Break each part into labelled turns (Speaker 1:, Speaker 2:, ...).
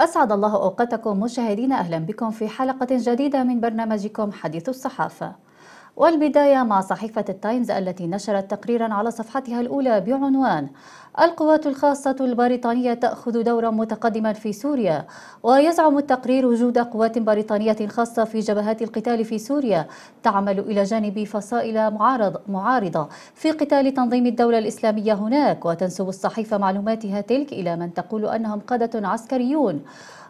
Speaker 1: أسعد الله أوقاتكم مشاهدينا أهلا بكم في حلقة جديدة من برنامجكم حديث الصحافة والبداية مع صحيفة التايمز التي نشرت تقريرا على صفحتها الأولى بعنوان القوات الخاصة البريطانية تأخذ دورا متقدما في سوريا ويزعم التقرير وجود قوات بريطانية خاصة في جبهات القتال في سوريا تعمل إلى جانب فصائل معارض معارضة في قتال تنظيم الدولة الإسلامية هناك وتنسب الصحيفة معلوماتها تلك إلى من تقول أنهم قادة عسكريون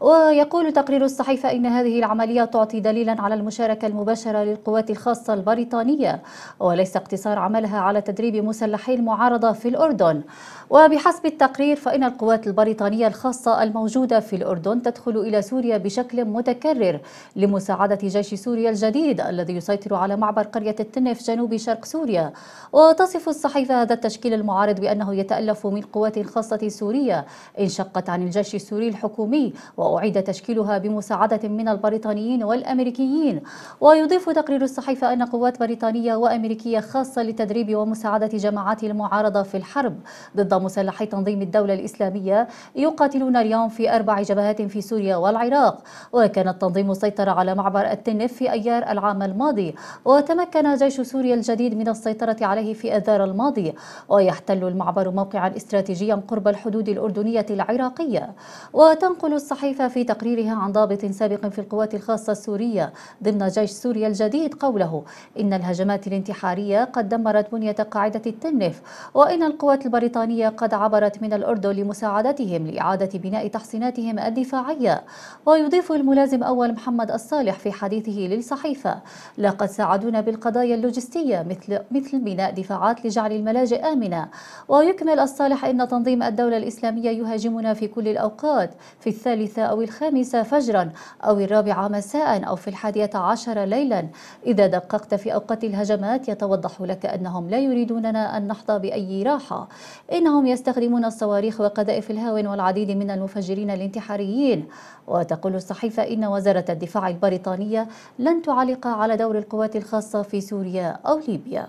Speaker 1: ويقول تقرير الصحيفة إن هذه العملية تعطي دليلا على المشاركة المباشرة للقوات الخاصة البريطانية وليس اقتصار عملها على تدريب مسلحي المعارضة في الأردن وبحسب التقرير فإن القوات البريطانية الخاصة الموجودة في الأردن تدخل إلى سوريا بشكل متكرر لمساعدة جيش سوريا الجديد الذي يسيطر على معبر قرية التنف جنوب شرق سوريا وتصف الصحيفة هذا التشكيل المعارض بأنه يتألف من قوات خاصة سورية انشقت عن الجيش السوري الحكومي و وأعيد تشكيلها بمساعدة من البريطانيين والأمريكيين ويضيف تقرير الصحيفة أن قوات بريطانية وأمريكية خاصة لتدريب ومساعدة جماعات المعارضة في الحرب ضد مسلحي تنظيم الدولة الإسلامية يقاتلون اليوم في أربع جبهات في سوريا والعراق وكان التنظيم سيطر على معبر التنف في أيار العام الماضي وتمكن جيش سوريا الجديد من السيطرة عليه في أذار الماضي ويحتل المعبر موقعا استراتيجيا قرب الحدود الأردنية العراقية وتنقل الصحيفة حدث في تقريرها عن ضابط سابق في القوات الخاصة السورية ضمن جيش سوريا الجديد قوله إن الهجمات الانتحارية قد دمرت بنية قاعدة التنف وإن القوات البريطانية قد عبرت من الأردن لمساعدتهم لإعادة بناء تحصيناتهم الدفاعية ويضيف الملازم أول محمد الصالح في حديثه للصحيفة لقد ساعدونا بالقضايا اللوجستية مثل, مثل بناء دفاعات لجعل الملاجئ آمنة ويكمل الصالح إن تنظيم الدولة الإسلامية يهاجمنا في كل الأوقات في الثالثة أو الخامسة فجرا أو الرابعة مساء أو في الحادية عشر ليلا إذا دققت في أوقات الهجمات يتوضح لك أنهم لا يريدوننا أن نحظى بأي راحة إنهم يستخدمون الصواريخ وقذائف الهاون والعديد من المفجرين الانتحاريين وتقول الصحيفة إن وزارة الدفاع البريطانية لن تعلق على دور القوات الخاصة في سوريا أو ليبيا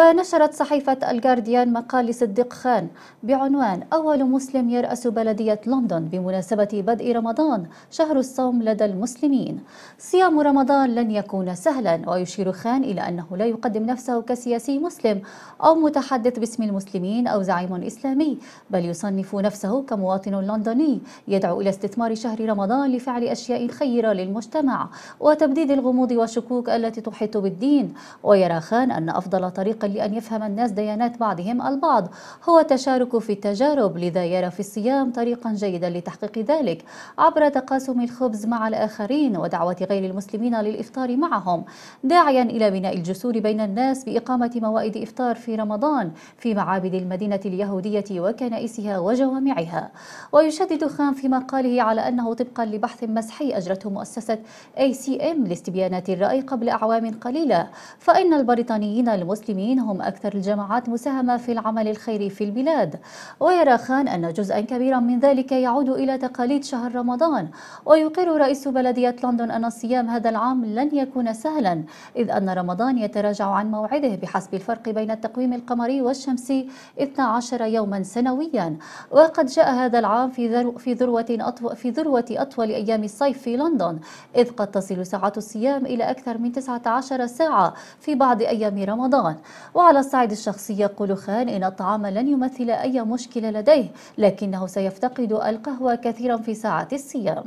Speaker 1: ونشرت صحيفة الجارديان مقال صديق خان بعنوان أول مسلم يرأس بلدية لندن بمناسبة بدء رمضان شهر الصوم لدى المسلمين صيام رمضان لن يكون سهلا ويشير خان إلى أنه لا يقدم نفسه كسياسي مسلم أو متحدث باسم المسلمين أو زعيم إسلامي بل يصنف نفسه كمواطن لندني يدعو إلى استثمار شهر رمضان لفعل أشياء خيرة للمجتمع وتبديد الغموض والشكوك التي تحيط بالدين ويرى خان أن أفضل طريق لأن يفهم الناس ديانات بعضهم البعض هو التشارك في التجارب لذا يرى في الصيام طريقا جيدا لتحقيق ذلك عبر تقاسم الخبز مع الآخرين ودعوة غير المسلمين للإفطار معهم داعيا إلى بناء الجسور بين الناس بإقامة موائد إفطار في رمضان في معابد المدينة اليهودية وكنائسها وجوامعها ويشدد خان في مقاله على أنه طبقا لبحث مسحي أجرته مؤسسة ACM لاستبيانات الرأي قبل أعوام قليلة فإن البريطانيين المسلمين منهم أكثر الجماعات مساهمة في العمل الخيري في البلاد ويرى خان أن جزءا كبيرا من ذلك يعود إلى تقاليد شهر رمضان ويقر رئيس بلدية لندن أن الصيام هذا العام لن يكون سهلا إذ أن رمضان يتراجع عن موعده بحسب الفرق بين التقويم القمري والشمسي 12 يوما سنويا وقد جاء هذا العام في في ذروة أطول في ذروة أطول أيام الصيف في لندن إذ قد تصل ساعات الصيام إلى أكثر من 19 ساعة في بعض أيام رمضان وعلى الصعيد الشخصي يقول خان إن الطعام لن يمثل أي مشكلة لديه لكنه سيفتقد القهوة كثيرا في ساعات الصيام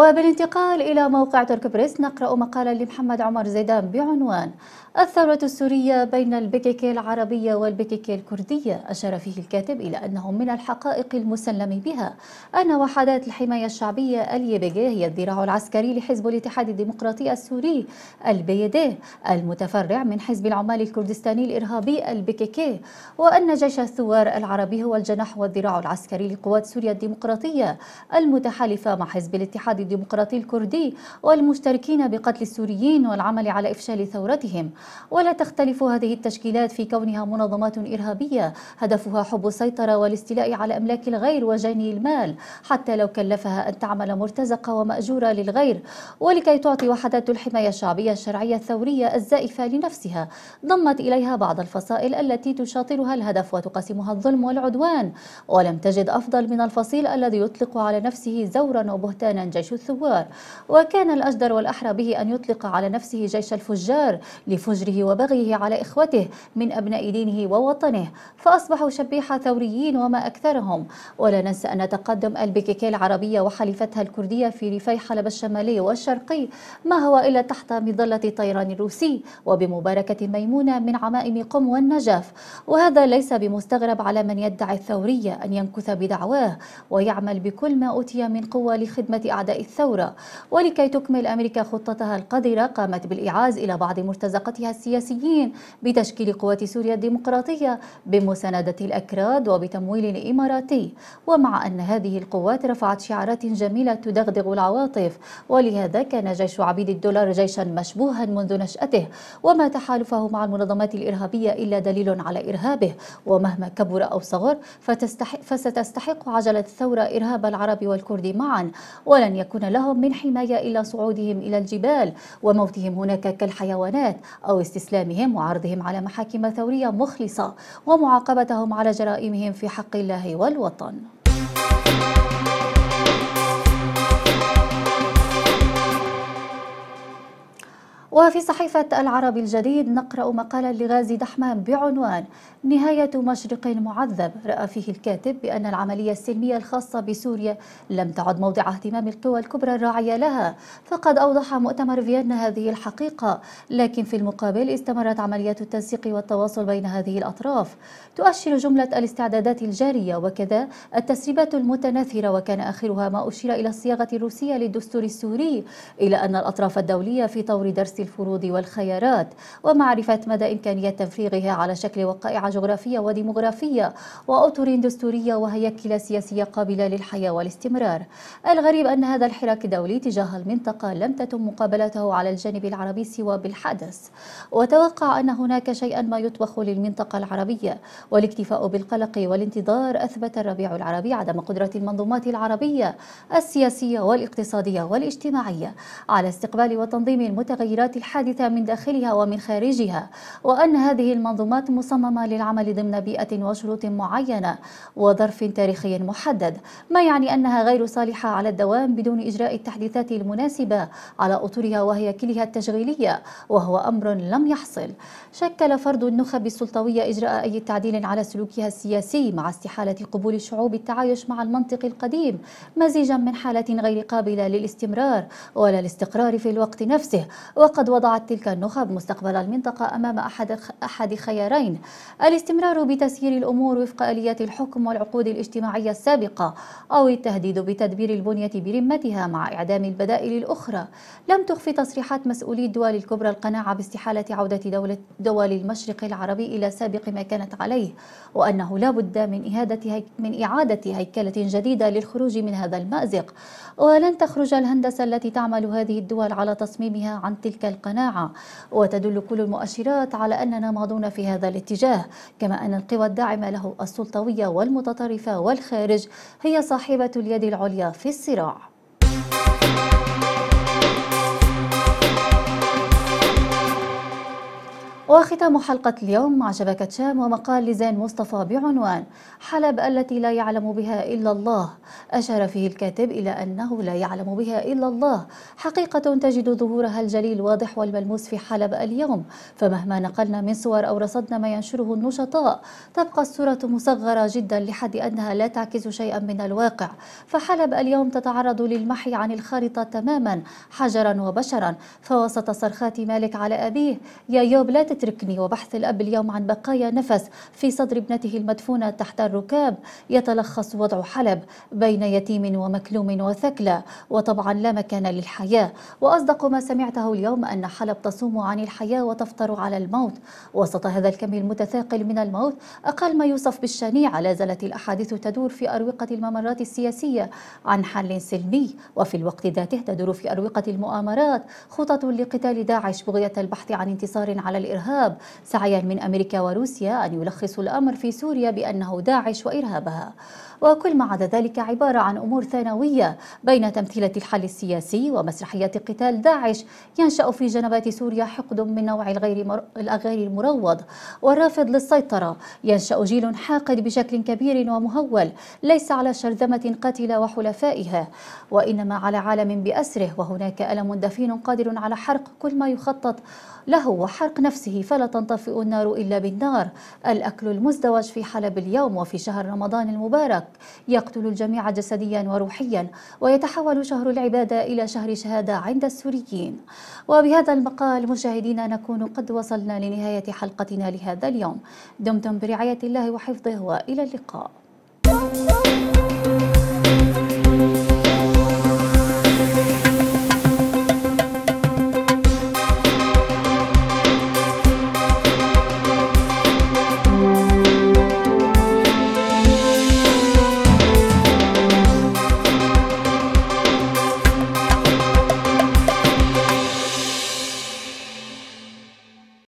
Speaker 1: وبالانتقال إلى موقع ترك بريس نقرأ مقالا لمحمد عمر زيدان بعنوان الثورة السورية بين البككي العربية والبككي الكردية أشار فيه الكاتب إلى أنه من الحقائق المسلم بها أن وحدات الحماية الشعبية اليبجي هي الذراع العسكري لحزب الاتحاد الديمقراطي السوري البيدي المتفرع من حزب العمال الكردستاني الإرهابي البككي وأن جيش الثوار العربي هو الجناح والذراع العسكري لقوات سوريا الديمقراطية المتحالفة مع حزب الاتحاد الديمقراطي الكردي والمشتركين بقتل السوريين والعمل على إفشال ثورتهم ولا تختلف هذه التشكيلات في كونها منظمات إرهابية هدفها حب السيطرة والاستيلاء على أملاك الغير وجني المال حتى لو كلفها أن تعمل مرتزقة ومأجورة للغير ولكي تعطي وحدات الحماية الشعبية الشرعية الثورية الزائفة لنفسها ضمت إليها بعض الفصائل التي تشاطرها الهدف وتقاسمها الظلم والعدوان ولم تجد أفضل من الفصيل الذي يطلق على نفسه زورا وبهتانا جيش الثوار وكان الأجدر والأحرى به أن يطلق على نفسه جيش الفجار لفجره وبغيه على إخوته من أبناء دينه ووطنه فأصبحوا شبيحة ثوريين وما أكثرهم ولا ننسى أن تقدم البكيكي العربية وحليفتها الكردية في ريفي حلب الشمالي والشرقي ما هو إلا تحت مظلة الطيران الروسي وبمباركة ميمونة من عمائم قم والنجف وهذا ليس بمستغرب على من يدعي الثورية أن ينكث بدعواه ويعمل بكل ما أوتي من قوة لخدمة أعداء الثورة ولكي تكمل أمريكا خطتها القذرة قامت بالإعاز إلى بعض مرتزقتها السياسيين بتشكيل قوات سوريا الديمقراطية بمساندة الأكراد وبتمويل إماراتي ومع أن هذه القوات رفعت شعارات جميلة تدغدغ العواطف ولهذا كان جيش عبيد الدولار جيشا مشبوها منذ نشأته وما تحالفه مع المنظمات الإرهابية إلا دليل على إرهابه ومهما كبر أو صغر فستستحق عجلة الثورة إرهاب العرب والكرد معا ولن يكون يكون لهم من حماية إلى صعودهم إلى الجبال وموتهم هناك كالحيوانات أو استسلامهم وعرضهم على محاكم ثورية مخلصة ومعاقبتهم على جرائمهم في حق الله والوطن وفي صحيفة العربي الجديد نقرأ مقالا لغازي دحمان بعنوان نهاية مشرق معذب رأى فيه الكاتب بأن العملية السلمية الخاصة بسوريا لم تعد موضع اهتمام القوى الكبرى الراعية لها فقد أوضح مؤتمر فيينا هذه الحقيقة لكن في المقابل استمرت عمليات التنسيق والتواصل بين هذه الأطراف تؤشر جملة الاستعدادات الجارية وكذا التسريبات المتناثرة وكان آخرها ما أشير إلى الصياغة الروسية للدستور السوري إلى أن الأطراف الدولية في طور درس الفروض والخيارات ومعرفة مدى إمكانية تفريغها على شكل وقائع جغرافية وديموغرافية وأطر دستورية وهياكل سياسية قابلة للحياة والاستمرار الغريب أن هذا الحراك الدولي تجاه المنطقة لم تتم مقابلته على الجانب العربي سوى بالحدث وتوقع أن هناك شيئا ما يطبخ للمنطقة العربية والاكتفاء بالقلق والانتظار أثبت الربيع العربي عدم قدرة المنظومات العربية السياسية والاقتصادية والاجتماعية على استقبال وتنظيم المتغيرات الظاهرة الحادثة من داخلها ومن خارجها وأن هذه المنظومات مصممة للعمل ضمن بيئة وشروط معينة وظرف تاريخي محدد ما يعني أنها غير صالحة على الدوام بدون إجراء التحديثات المناسبة على أطرها وهي كلها التشغيلية وهو أمر لم يحصل شكل فرض النخب السلطوية إجراء أي تعديل على سلوكها السياسي مع استحالة قبول الشعوب التعايش مع المنطق القديم مزيجا من حالة غير قابلة للاستمرار ولا الاستقرار في الوقت نفسه وقد وقد وضعت تلك النخب مستقبل المنطقة أمام أحد أحد خيارين الاستمرار بتسيير الأمور وفق آليات الحكم والعقود الاجتماعية السابقة أو التهديد بتدبير البنية برمتها مع إعدام البدائل الأخرى لم تخفي تصريحات مسؤولي الدول الكبرى القناعة باستحالة عودة دولة دول المشرق العربي إلى سابق ما كانت عليه وأنه لا بد من إهادة من إعادة هيكلة جديدة للخروج من هذا المأزق ولن تخرج الهندسة التي تعمل هذه الدول على تصميمها عن تلك القناعة وتدل كل المؤشرات على أننا ماضون في هذا الاتجاه كما أن القوى الداعمة له السلطوية والمتطرفة والخارج هي صاحبة اليد العليا في الصراع وختام حلقة اليوم مع شبكة شام ومقال لزين مصطفى بعنوان حلب التي لا يعلم بها إلا الله أشار فيه الكاتب إلى أنه لا يعلم بها إلا الله حقيقة تجد ظهورها الجليل واضح والملموس في حلب اليوم فمهما نقلنا من صور أو رصدنا ما ينشره النشطاء تبقى الصورة مصغرة جدا لحد أنها لا تعكس شيئا من الواقع فحلب اليوم تتعرض للمحي عن الخارطة تماما حجرا وبشرا فوسط صرخات مالك على أبيه يا يوب لا اتركني وبحث الأب اليوم عن بقايا نفس في صدر ابنته المدفونة تحت الركاب يتلخص وضع حلب بين يتيم ومكلوم وثكلى وطبعا لا مكان للحياة وأصدق ما سمعته اليوم أن حلب تصوم عن الحياة وتفطر على الموت وسط هذا الكم المتثاقل من الموت أقل ما يوصف بالشنيعة لا زالت الأحاديث تدور في أروقة الممرات السياسية عن حل سلمي وفي الوقت ذاته تدور في أروقة المؤامرات خطط لقتال داعش بغية البحث عن انتصار على الإرهاب الإرهاب سعيا من أمريكا وروسيا أن يلخصوا الأمر في سوريا بأنه داعش وإرهابها وكل ما عدا ذلك عبارة عن أمور ثانوية بين تمثيلة الحل السياسي ومسرحية قتال داعش ينشأ في جنبات سوريا حقد من نوع الغير, مر... الغير المروض والرافض للسيطرة ينشأ جيل حاقد بشكل كبير ومهول ليس على شرذمة قاتلة وحلفائها وإنما على عالم بأسره وهناك ألم دفين قادر على حرق كل ما يخطط له وحرق نفسه فلا تنطفئ النار إلا بالنار الأكل المزدوج في حلب اليوم وفي شهر رمضان المبارك يقتل الجميع جسديا وروحيا ويتحول شهر العبادة إلى شهر شهادة عند السوريين وبهذا المقال مشاهدينا نكون قد وصلنا لنهاية حلقتنا لهذا اليوم دمتم برعاية الله وحفظه وإلى اللقاء